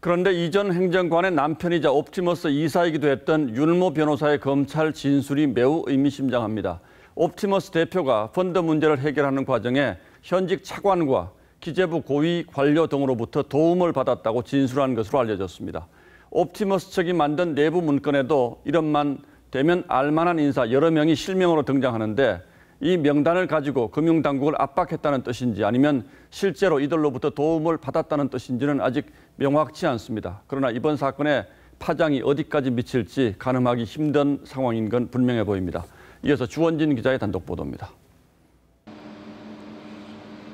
그런데 이전 행정관의 남편이자 옵티머스 이사이기도 했던 윤모 변호사의 검찰 진술이 매우 의미심장합니다. 옵티머스 대표가 펀드 문제를 해결하는 과정에 현직 차관과 기재부 고위 관료 등으로부터 도움을 받았다고 진술한 것으로 알려졌습니다. 옵티머스 측이 만든 내부 문건에도 이름만 되면 알만한 인사 여러 명이 실명으로 등장하는데 이 명단을 가지고 금융당국을 압박했다는 뜻인지 아니면 실제로 이들로부터 도움을 받았다는 뜻인지는 아직 명확치 않습니다. 그러나 이번 사건의 파장이 어디까지 미칠지 가늠하기 힘든 상황인 건 분명해 보입니다. 이어서 주원진 기자의 단독 보도입니다.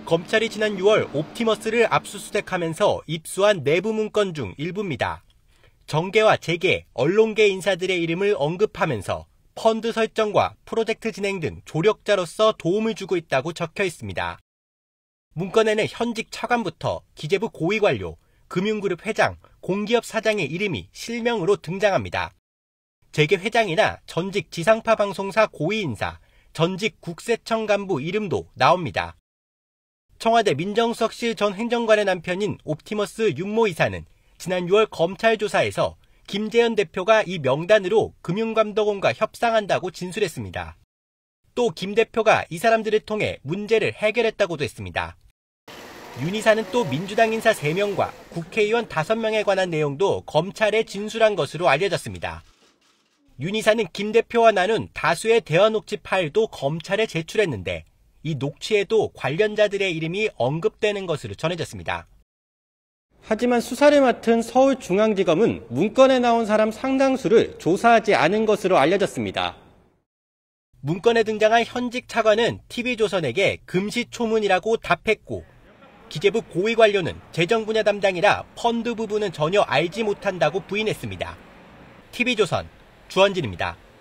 검찰이 지난 6월 옵티머스를 압수수색하면서 입수한 내부 문건 중 일부입니다. 정계와 재계, 언론계 인사들의 이름을 언급하면서 펀드 설정과 프로젝트 진행 등 조력자로서 도움을 주고 있다고 적혀 있습니다. 문건에는 현직 차관부터 기재부 고위관료, 금융그룹 회장, 공기업 사장의 이름이 실명으로 등장합니다. 재계 회장이나 전직 지상파 방송사 고위인사, 전직 국세청 간부 이름도 나옵니다. 청와대 민정석실전 행정관의 남편인 옵티머스 윤모 이사는 지난 6월 검찰 조사에서 김재현 대표가 이 명단으로 금융감독원과 협상한다고 진술했습니다. 또 김 대표가 이 사람들을 통해 문제를 해결했다고도 했습니다. 윤희사는또 민주당 인사 3명과 국회의원 5명에 관한 내용도 검찰에 진술한 것으로 알려졌습니다. 윤희사는김 대표와 나눈 다수의 대화 녹취 파일도 검찰에 제출했는데 이 녹취에도 관련자들의 이름이 언급되는 것으로 전해졌습니다. 하지만 수사를 맡은 서울중앙지검은 문건에 나온 사람 상당수를 조사하지 않은 것으로 알려졌습니다. 문건에 등장한 현직 차관은 TV조선에게 금시초문이라고 답했고 기재부 고위 관료는 재정 분야 담당이라 펀드 부분은 전혀 알지 못한다고 부인했습니다. TV조선 주원진입니다.